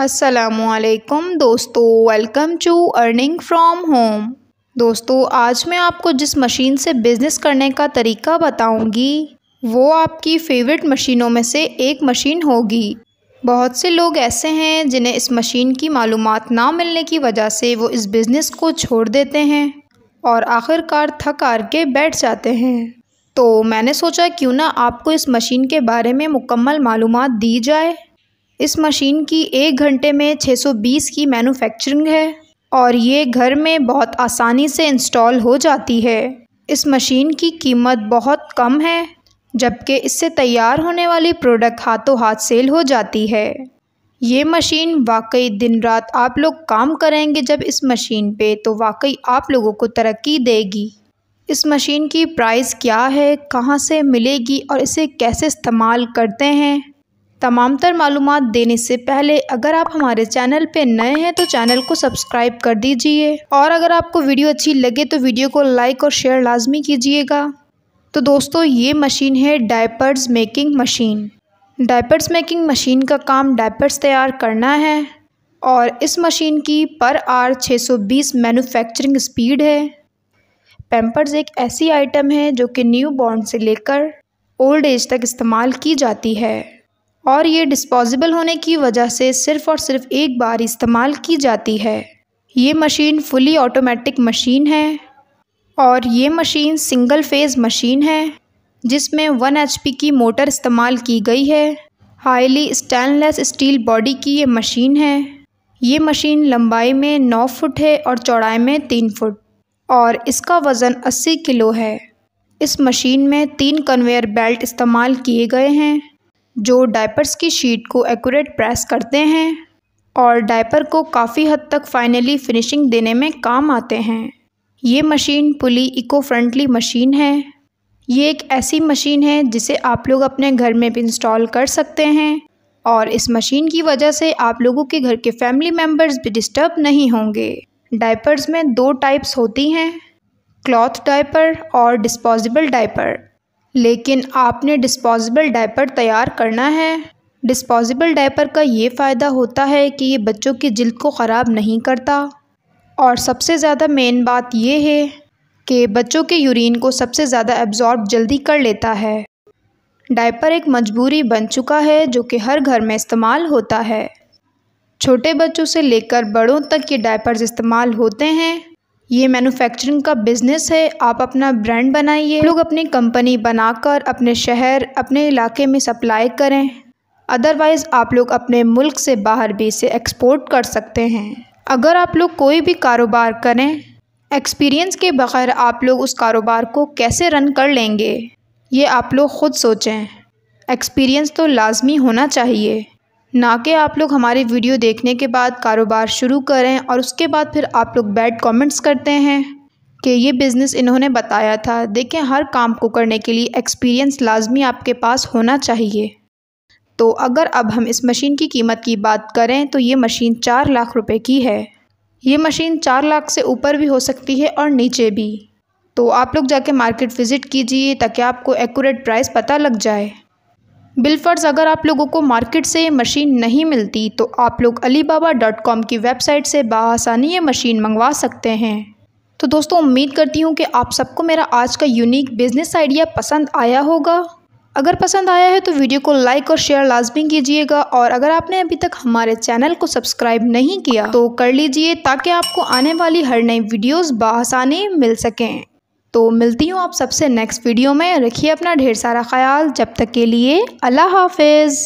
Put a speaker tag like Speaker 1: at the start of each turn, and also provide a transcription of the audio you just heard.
Speaker 1: असलकुम दोस्तों welcome to earning from home दोस्तों आज मैं आपको जिस मशीन से बिज़नेस करने का तरीका बताऊंगी वो आपकी फेवरेट मशीनों में से एक मशीन होगी बहुत से लोग ऐसे हैं जिन्हें इस मशीन की मालूम ना मिलने की वजह से वो इस बिज़नेस को छोड़ देते हैं और आखिरकार थक हार के बैठ जाते हैं तो मैंने सोचा क्यों ना आपको इस मशीन के बारे में मुकम्मल मालूम दी जाए इस मशीन की एक घंटे में 620 की मैन्युफैक्चरिंग है और ये घर में बहुत आसानी से इंस्टॉल हो जाती है इस मशीन की कीमत बहुत कम है जबकि इससे तैयार होने वाली प्रोडक्ट हाथों हाथ सेल हो जाती है ये मशीन वाकई दिन रात आप लोग काम करेंगे जब इस मशीन पे तो वाकई आप लोगों को तरक्की देगी इस मशीन की प्राइस क्या है कहाँ से मिलेगी और इसे कैसे इस्तेमाल करते हैं तमाम तर मालूम देने से पहले अगर आप हमारे चैनल पर नए हैं तो चैनल को सब्सक्राइब कर दीजिए और अगर आपको वीडियो अच्छी लगे तो वीडियो को लाइक और शेयर लाजमी कीजिएगा तो दोस्तों ये मशीन है diapers making machine diapers making machine का काम डायपर्स तैयार करना है और इस मशीन की पर आर 620 मैन्युफैक्चरिंग स्पीड है पैम्पर्स एक ऐसी आइटम है जो कि न्यू बॉर्न से लेकर ओल्ड एज तक इस्तेमाल की जाती है और ये डिस्पोजेबल होने की वजह से सिर्फ़ और सिर्फ एक बार इस्तेमाल की जाती है ये मशीन फुली ऑटोमेटिक मशीन है और ये मशीन सिंगल फेज़ मशीन है जिसमें वन एच की मोटर इस्तेमाल की गई है हाईली स्टेनलेस स्टील बॉडी की ये मशीन है ये मशीन लंबाई में नौ फुट है और चौड़ाई में तीन फुट और इसका वज़न अस्सी किलो है इस मशीन में तीन कन्वेयर बेल्ट इस्तेमाल किए गए हैं जो डायपर्स की शीट को एक्यूरेट प्रेस करते हैं और डायपर को काफ़ी हद तक फाइनली फिनिशिंग देने में काम आते हैं ये machine fully eco friendly machine है ये एक ऐसी मशीन है जिसे आप लोग अपने घर में भी इंस्टॉल कर सकते हैं और इस मशीन की वजह से आप लोगों के घर के फैमिली मेम्बर्स भी डिस्टर्ब नहीं होंगे डायपर्स में दो टाइप्स होती हैं क्लॉथ डाइपर और डिस्पोजेबल डाइपर लेकिन आपने डिस्पोजेबल डायपर तैयार करना है डिस्पोजेबल डायपर का ये फ़ायदा होता है कि ये बच्चों की जिल्द को ख़राब नहीं करता और सबसे ज़्यादा मेन बात यह है कि बच्चों के यूरिन को सबसे ज़्यादा एब्ज़ॉर्ब जल्दी कर लेता है डायपर एक मजबूरी बन चुका है जो कि हर घर में इस्तेमाल होता है छोटे बच्चों से लेकर बड़ों तक ये डायपर्स इस्तेमाल होते हैं ये मैन्युफैक्चरिंग का बिज़नेस है आप अपना ब्रांड बनाइए लोग अपनी कंपनी बनाकर अपने शहर अपने इलाके में सप्लाई करें अदरवाइज़ आप लोग अपने मुल्क से बाहर भी इसे एक्सपोर्ट कर सकते हैं अगर आप लोग कोई भी कारोबार करें एक्सपीरियंस के बगैर आप लोग उस कारोबार को कैसे रन कर लेंगे ये आप लोग ख़ुद सोचें एक्सपीरियंस तो लाजमी होना चाहिए ना कि आप लोग हमारे वीडियो देखने के बाद कारोबार शुरू करें और उसके बाद फिर आप लोग बैड कमेंट्स करते हैं कि ये बिज़नेस इन्होंने बताया था देखें हर काम को करने के लिए एक्सपीरियंस लाजमी आपके पास होना चाहिए तो अगर अब हम इस मशीन की कीमत की बात करें तो ये मशीन चार लाख रुपये की है ये मशीन चार लाख से ऊपर भी हो सकती है और नीचे भी तो आप लोग जाके मार्केट विज़िट कीजिए ताकि आपको एक्यूरेट प्राइस पता लग जाए बिलफर्स अगर आप लोगों को मार्केट से ये मशीन नहीं मिलती तो आप लोग अलीबाबा डॉट कॉम की वेबसाइट से बासानी ये मशीन मंगवा सकते हैं तो दोस्तों उम्मीद करती हूँ कि आप सबको मेरा आज का यूनिक बिज़नेस आइडिया पसंद आया होगा अगर पसंद आया है तो वीडियो को लाइक और शेयर लाजमी कीजिएगा और अगर आपने अभी तक हमारे चैनल को सब्सक्राइब नहीं किया तो कर लीजिए ताकि आपको आने वाली हर नई वीडियोज़ बासानी मिल सकें तो मिलती हूँ आप सबसे नेक्स्ट वीडियो में रखिए अपना ढेर सारा ख्याल जब तक के लिए अल्लाह हाफिज़